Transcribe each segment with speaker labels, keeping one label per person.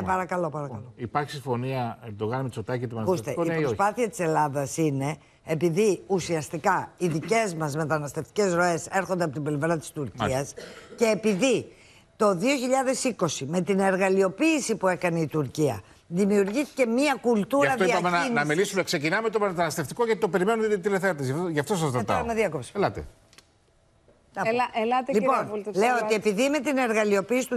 Speaker 1: Ναι, παρακαλώ, παρακαλώ.
Speaker 2: Υπάρχει συμφωνία Ερντογάν Μητσοτάκη και μεταναστευτικό ναι, Η
Speaker 1: προσπάθεια της Ελλάδας είναι, επειδή ουσιαστικά οι δικές μας μεταναστευτικές ροές έρχονται από την πλευρά της Τουρκίας και επειδή το 2020 με την εργαλειοποίηση που έκανε η Τουρκία δημιουργήθηκε μια κουλτούρα Γι' αυτό είπαμε να, να μιλήσουμε, ξεκινάμε το μεταναστευτικό γιατί το περιμένουν οι τηλεθεατές. Γι' αυτό σας ε, ρωτάω. Ε, να διακόψω. Ελάτε
Speaker 2: ελάτε λοιπόν, κύριε λέω ότι
Speaker 1: επειδή με την εργαλειοποίηση του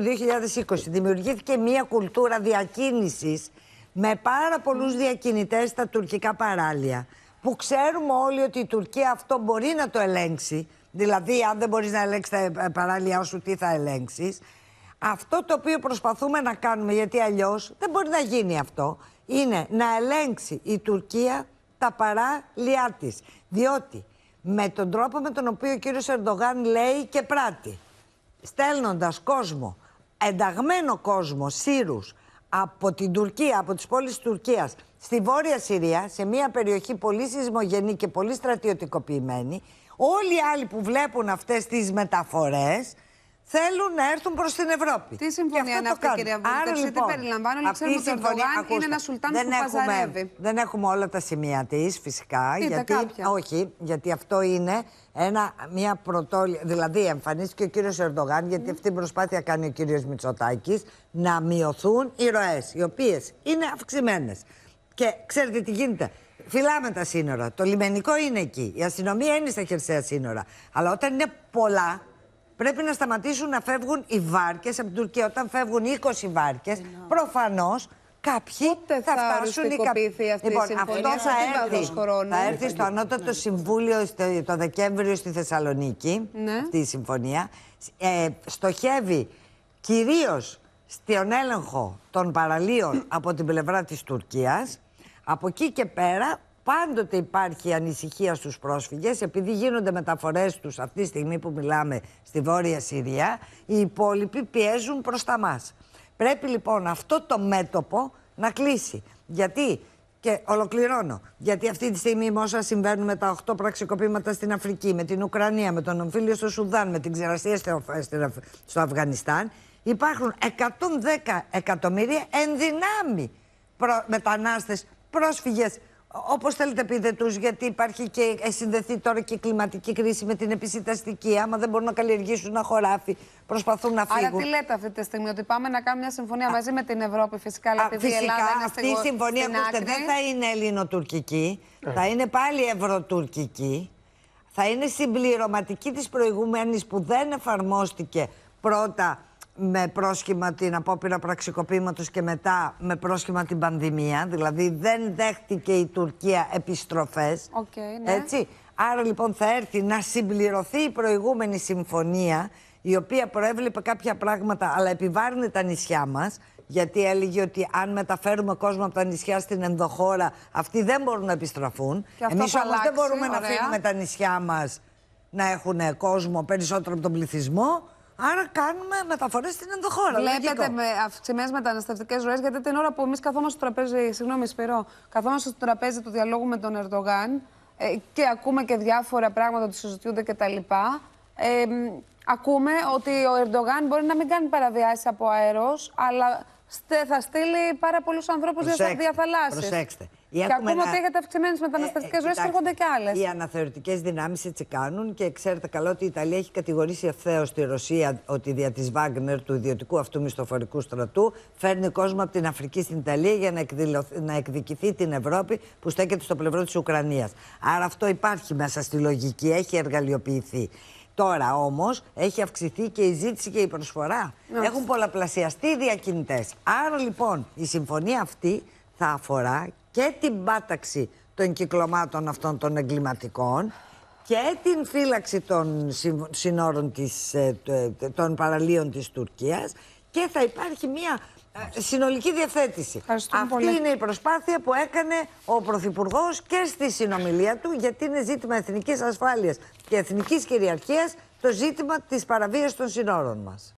Speaker 1: 2020 δημιουργήθηκε μια κουλτούρα διακίνησης με πάρα πολλούς διακινητές στα τουρκικά παράλια που ξέρουμε όλοι ότι η Τουρκία αυτό μπορεί να το ελέγξει δηλαδή αν δεν μπορείς να ελέγξεις τα ε, ε, παράλια σου τι θα ελέγξεις αυτό το οποίο προσπαθούμε να κάνουμε γιατί αλλιώς δεν μπορεί να γίνει αυτό είναι να ελέγξει η Τουρκία τα παράλια της διότι με τον τρόπο με τον οποίο ο κύριος Ερντογάν λέει και πράττει. Στέλνοντας κόσμο, ενταγμένο κόσμο, Σύρους, από την Τουρκία, από τις πόλεις της Τουρκίας, στη Βόρεια Συρία, σε μια περιοχή πολύ σεισμογενή και πολύ στρατιωτικοποιημένη, όλοι οι άλλοι που βλέπουν αυτές τις μεταφορές θέλουν να έρθουν προς την Ευρώπη.
Speaker 2: Τι συμφωνία είναι αυτή, κυρία Βουλευτή, λοιπόν, τι περιλαμβάνουν όλοι ξέρουμε ότι ο Ερντογάν είναι ένα σουλτάν δεν που έχουμε, παζαρεύει.
Speaker 1: Δεν έχουμε όλα τα σημεία της, φυσικά. γιατί, όχι, γιατί αυτό είναι ένα, μια πρωτόλια. Δηλαδή, εμφανίστηκε ο κύριος Ερντογάν, γιατί mm. αυτή την προσπάθεια κάνει ο κύριος Μητσοτάκης, να μειωθούν οι ροές, οι οποίες είναι αυξημένες. Και ξέρετε τι γίνεται. Φυλάμε τα σύνορα. Το λιμενικό είναι εκεί. Η αστυνομία είναι στα χερσαία σύνορα. Αλλά όταν είναι πολλά, Πρέπει να σταματήσουν να φεύγουν οι βάρκες από την Τουρκία. Όταν φεύγουν 20 βάρκε, προφανώς Κάποιοι θα, φτάσουν οι καποιοί. Λοιπόν, η αυτό θα έρθει. έρθει στο Ανώτατο ναι. Συμβούλιο το Δεκέμβριο στη Θεσσαλονίκη. Ναι. Αυτή η συμφωνία. Ε, στοχεύει κυρίως στον έλεγχο των παραλίων από την πλευρά της Τουρκίας. Από εκεί και πέρα Πάντοτε υπάρχει ανησυχία στους πρόσφυγες, επειδή γίνονται μεταφορές τους αυτή τη στιγμή που μιλάμε στη Βόρεια Συρία, οι υπόλοιποι πιέζουν προς τα μας. Πρέπει λοιπόν αυτό το μέτωπο να κλείσει. Γιατί, και ολοκληρώνω, γιατί αυτή τη στιγμή με όσα συμβαίνουν με τα 8 πραξικοπήματα στην Αφρική, με την Ουκρανία, με τον Ομφίλιο στο Σουδάν, με την ξερασία στο Αφγανιστάν, υπάρχουν 110 εκατομμύρια ενδυνάμει μετανάστες, πρόσφυγες, Όπως θέλετε, πείτε τους, γιατί υπάρχει και ε, συνδεθεί τώρα και η κλιματική κρίση με την επισυνταστική. Άμα δεν μπορούν να καλλιεργήσουν ένα χωράφι, προσπαθούν να φύγουν. Αλλά τι
Speaker 2: λέτε αυτή τη στιγμή, ότι πάμε να κάνουμε μια συμφωνία μαζί με την Ευρώπη, φυσικά. Αλλά τη Ελλάδα είναι αυτή η συμφωνία στην δεν θα
Speaker 1: είναι ελληνοτουρκική, ε. θα είναι πάλι ευρωτουρκική. Θα είναι συμπληρωματική της προηγούμενη που δεν εφαρμόστηκε πρώτα με πρόσχημα την απόπειρα πραξικοπήματος και μετά με πρόσχημα την πανδημία. Δηλαδή δεν δέχτηκε η Τουρκία επιστροφές.
Speaker 2: Okay, ναι. έτσι.
Speaker 1: Άρα λοιπόν θα έρθει να συμπληρωθεί η προηγούμενη συμφωνία η οποία προέβλεπε κάποια πράγματα αλλά επιβάρυνε τα νησιά μας γιατί έλεγε ότι αν μεταφέρουμε κόσμο από τα νησιά στην ενδοχώρα αυτοί δεν μπορούν να επιστραφούν. Εμείς όμως δεν μπορούμε να αφήνουμε τα νησιά μας να έχουν κόσμο περισσότερο από τον πληθυσμό Άρα κάνουμε μεταφορές στην ενδοχώρα. Βλέπετε με
Speaker 2: αυξημένε μεταναστευτικές ροές, γιατί την ώρα που εμείς καθόμαστε στο τραπέζι, συγγνώμη, Σπυρό, καθόμαστε στο τραπέζι του διαλόγου με τον Ερντογάν ε, και ακούμε και διάφορα πράγματα που συζητούνται κτλ. Ε, ακούμε ότι ο Ερντογάν μπορεί να μην κάνει παραβιάσεις από αερό, αλλά θα στείλει πάρα πολλούς ανθρώπους για διαθαλάσσει. Προσέξτε. Και ακούμε ένα... ότι έχετε αυξημένες ε, μεταναστευτικέ ροέ και έρχονται και άλλες. Οι
Speaker 1: αναθεωρητικές δυνάμεις έτσι κάνουν και ξέρετε καλά ότι η Ιταλία έχει κατηγορήσει ευθέως τη Ρωσία ότι δια της Βάγκνερ, του ιδιωτικού αυτού μισθοφορικού στρατού, φέρνει κόσμο από την Αφρική στην Ιταλία για να, να εκδικηθεί την Ευρώπη που στέκεται στο πλευρό της Ουκρανίας. Άρα αυτό υπάρχει μέσα στη λογική, έχει εργαλειοποιηθεί. Τώρα όμως έχει αυξηθεί και η ζήτηση και η προσφορά. Έχουν πολλαπλασιαστεί οι διακινητές. Άρα λοιπόν η συμφωνία αυτή θα αφορά και την πάταξη των κυκλωμάτων αυτών των εγκληματικών και την φύλαξη των συνόρων της, ε, ε, των παραλίων της Τουρκίας και θα υπάρχει μια ε, συνολική διευθέτηση. Αυτή είναι η προσπάθεια που έκανε ο Πρωθυπουργός και στη συνομιλία του γιατί είναι ζήτημα εθνικής ασφάλειας και εθνικής κυριαρχίας το ζήτημα της παραβίας των συνόρων μας.